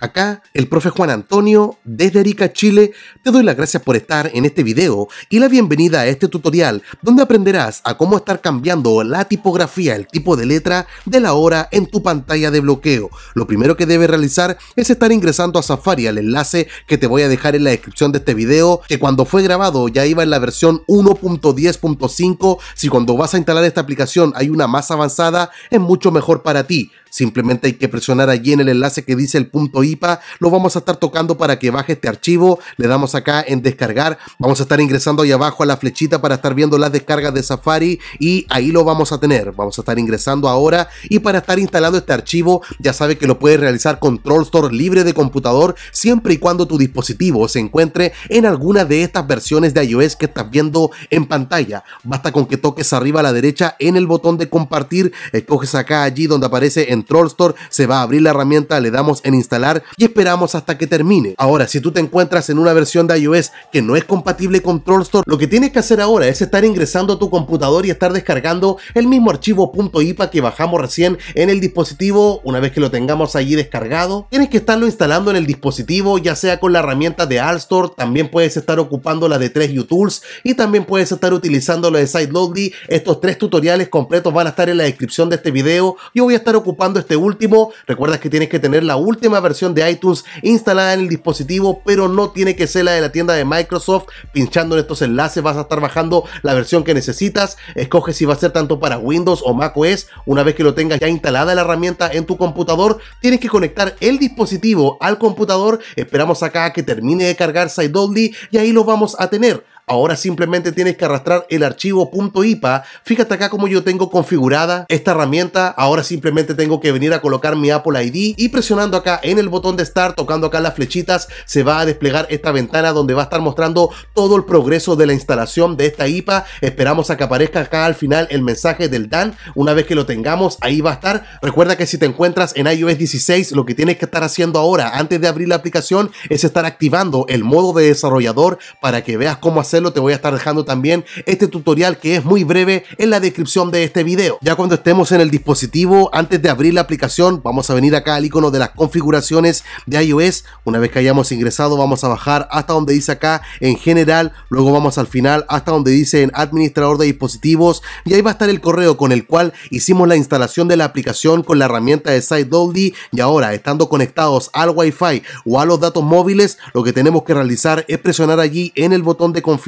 Acá, el profe Juan Antonio, desde Arica, Chile, te doy las gracias por estar en este video y la bienvenida a este tutorial donde aprenderás a cómo estar cambiando la tipografía, el tipo de letra de la hora en tu pantalla de bloqueo. Lo primero que debes realizar es estar ingresando a Safari al enlace que te voy a dejar en la descripción de este video, que cuando fue grabado ya iba en la versión 1.10.5. Si cuando vas a instalar esta aplicación hay una más avanzada, es mucho mejor para ti. Simplemente hay que presionar allí en el enlace que dice el punto IPA. Lo vamos a estar tocando para que baje este archivo. Le damos acá en descargar. Vamos a estar ingresando ahí abajo a la flechita para estar viendo las descargas de Safari y ahí lo vamos a tener. Vamos a estar ingresando ahora y para estar instalando este archivo ya sabe que lo puedes realizar Control Store libre de computador siempre y cuando tu dispositivo se encuentre en alguna de estas versiones de iOS que estás viendo en pantalla. Basta con que toques arriba a la derecha en el botón de compartir, escoges acá allí donde aparece en Troll Store, se va a abrir la herramienta, le damos en instalar y esperamos hasta que termine. Ahora, si tú te encuentras en una versión de iOS que no es compatible con Troll Store, lo que tienes que hacer ahora es estar ingresando a tu computador y estar descargando el mismo archivo .ipa que bajamos recién en el dispositivo. Una vez que lo tengamos allí descargado, tienes que estarlo instalando en el dispositivo, ya sea con la herramienta de store también puedes estar ocupando la de 3 utools y también puedes estar utilizando la de SideLoadly. Estos tres tutoriales completos van a estar en la descripción de este video. Yo voy a estar ocupando este último, recuerda que tienes que tener la última versión de iTunes instalada en el dispositivo, pero no tiene que ser la de la tienda de Microsoft. Pinchando en estos enlaces vas a estar bajando la versión que necesitas. Escoge si va a ser tanto para Windows o macOS. Una vez que lo tengas ya instalada la herramienta en tu computador, tienes que conectar el dispositivo al computador. Esperamos acá que termine de cargar SideOnly y ahí lo vamos a tener. Ahora simplemente tienes que arrastrar el archivo .ipa. Fíjate acá como yo tengo configurada esta herramienta. Ahora simplemente tengo que venir a colocar mi Apple ID y presionando acá en el botón de estar tocando acá las flechitas, se va a desplegar esta ventana donde va a estar mostrando todo el progreso de la instalación de esta IPA. Esperamos a que aparezca acá al final el mensaje del DAN. Una vez que lo tengamos, ahí va a estar. Recuerda que si te encuentras en iOS 16, lo que tienes que estar haciendo ahora, antes de abrir la aplicación, es estar activando el modo de desarrollador para que veas cómo hacer te voy a estar dejando también este tutorial que es muy breve en la descripción de este video. Ya cuando estemos en el dispositivo, antes de abrir la aplicación, vamos a venir acá al icono de las configuraciones de iOS. Una vez que hayamos ingresado, vamos a bajar hasta donde dice acá en general, luego vamos al final hasta donde dice en administrador de dispositivos y ahí va a estar el correo con el cual hicimos la instalación de la aplicación con la herramienta de sitedoldy y ahora estando conectados al Wi-Fi o a los datos móviles, lo que tenemos que realizar es presionar allí en el botón de configuración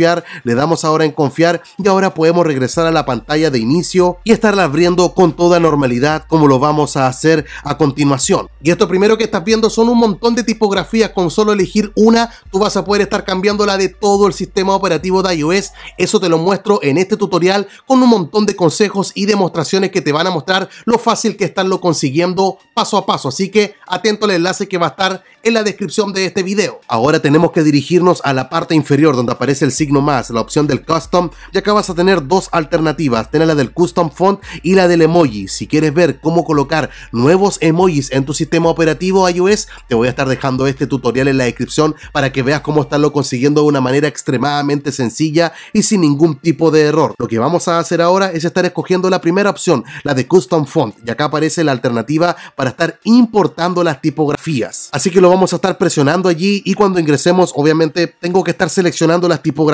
le damos ahora en confiar y ahora podemos regresar a la pantalla de inicio y estarla abriendo con toda normalidad como lo vamos a hacer a continuación. Y esto primero que estás viendo son un montón de tipografías, con solo elegir una tú vas a poder estar cambiando la de todo el sistema operativo de iOS, eso te lo muestro en este tutorial con un montón de consejos y demostraciones que te van a mostrar lo fácil que estarlo consiguiendo paso a paso, así que atento al enlace que va a estar en la descripción de este video. Ahora tenemos que dirigirnos a la parte inferior donde aparece el signo más, la opción del custom, y acá vas a tener dos alternativas, tener la del custom font y la del emoji. Si quieres ver cómo colocar nuevos emojis en tu sistema operativo iOS, te voy a estar dejando este tutorial en la descripción para que veas cómo estarlo consiguiendo de una manera extremadamente sencilla y sin ningún tipo de error. Lo que vamos a hacer ahora es estar escogiendo la primera opción, la de custom font, y acá aparece la alternativa para estar importando las tipografías. Así que lo vamos a estar presionando allí y cuando ingresemos, obviamente tengo que estar seleccionando las tipografías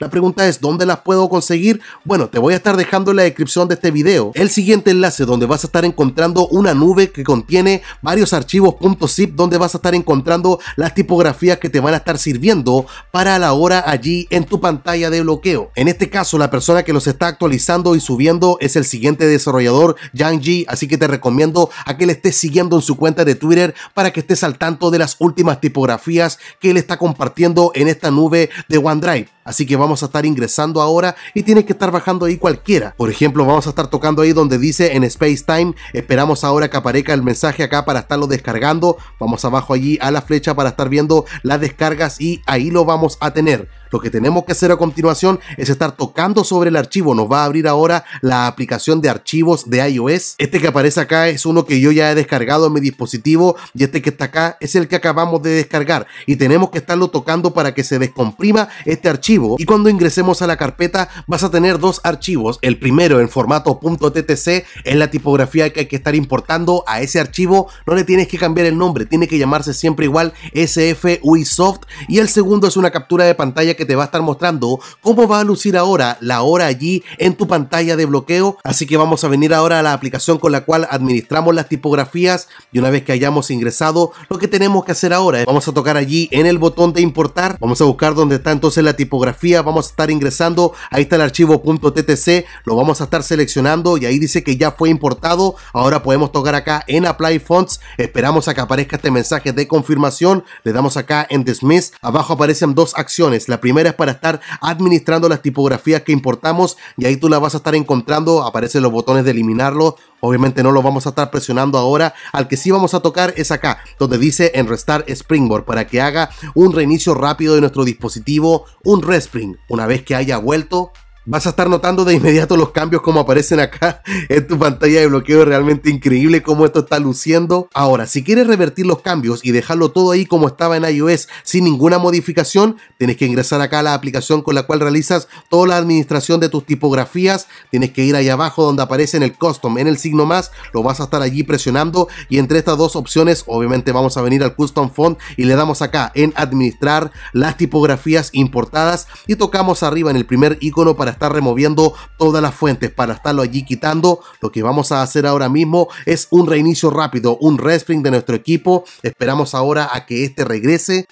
la pregunta es, ¿dónde las puedo conseguir? Bueno, te voy a estar dejando en la descripción de este video el siguiente enlace donde vas a estar encontrando una nube que contiene varios archivos .zip donde vas a estar encontrando las tipografías que te van a estar sirviendo para la hora allí en tu pantalla de bloqueo. En este caso, la persona que los está actualizando y subiendo es el siguiente desarrollador, Yang así que te recomiendo a que le estés siguiendo en su cuenta de Twitter para que estés al tanto de las últimas tipografías que él está compartiendo en esta nube de OneDrive. Así que vamos a estar ingresando ahora y tiene que estar bajando ahí cualquiera. Por ejemplo, vamos a estar tocando ahí donde dice en Space Time. Esperamos ahora que aparezca el mensaje acá para estarlo descargando. Vamos abajo allí a la flecha para estar viendo las descargas y ahí lo vamos a tener. Lo que tenemos que hacer a continuación es estar tocando sobre el archivo. Nos va a abrir ahora la aplicación de archivos de iOS. Este que aparece acá es uno que yo ya he descargado en mi dispositivo y este que está acá es el que acabamos de descargar y tenemos que estarlo tocando para que se descomprima este archivo. Y cuando ingresemos a la carpeta vas a tener dos archivos. El primero en formato .ttc es la tipografía que hay que estar importando a ese archivo. No le tienes que cambiar el nombre, tiene que llamarse siempre igual SFUIsoft. Y el segundo es una captura de pantalla que te va a estar mostrando cómo va a lucir ahora la hora allí en tu pantalla de bloqueo. Así que vamos a venir ahora a la aplicación con la cual administramos las tipografías y una vez que hayamos ingresado, lo que tenemos que hacer ahora es vamos a tocar allí en el botón de importar, vamos a buscar donde está entonces la tipografía, vamos a estar ingresando, ahí está el archivo .ttc, lo vamos a estar seleccionando y ahí dice que ya fue importado, ahora podemos tocar acá en Apply Fonts, esperamos a que aparezca este mensaje de confirmación, le damos acá en Dismiss, abajo aparecen dos acciones, la primera es para estar administrando las tipografías que importamos y ahí tú las vas a estar encontrando. Aparecen los botones de eliminarlo. Obviamente no lo vamos a estar presionando ahora. Al que sí vamos a tocar es acá, donde dice en restar Springboard para que haga un reinicio rápido de nuestro dispositivo, un respring. Una vez que haya vuelto, vas a estar notando de inmediato los cambios como aparecen acá en tu pantalla de bloqueo. realmente increíble cómo esto está luciendo. Ahora, si quieres revertir los cambios y dejarlo todo ahí como estaba en iOS sin ninguna modificación, tienes que ingresar acá a la aplicación con la cual realizas toda la administración de tus tipografías. Tienes que ir ahí abajo donde aparece en el custom, en el signo más, lo vas a estar allí presionando y entre estas dos opciones, obviamente vamos a venir al custom font y le damos acá en administrar las tipografías importadas y tocamos arriba en el primer icono para estar removiendo todas las fuentes para estarlo allí quitando. Lo que vamos a hacer ahora mismo es un reinicio rápido, un respring de nuestro equipo. Esperamos ahora a que este regrese.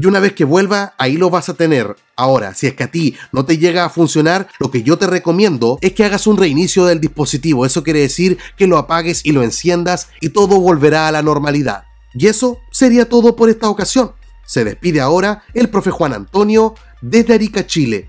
Y una vez que vuelva, ahí lo vas a tener. Ahora, si es que a ti no te llega a funcionar, lo que yo te recomiendo es que hagas un reinicio del dispositivo. Eso quiere decir que lo apagues y lo enciendas y todo volverá a la normalidad. Y eso sería todo por esta ocasión. Se despide ahora el profe Juan Antonio desde Arica, Chile.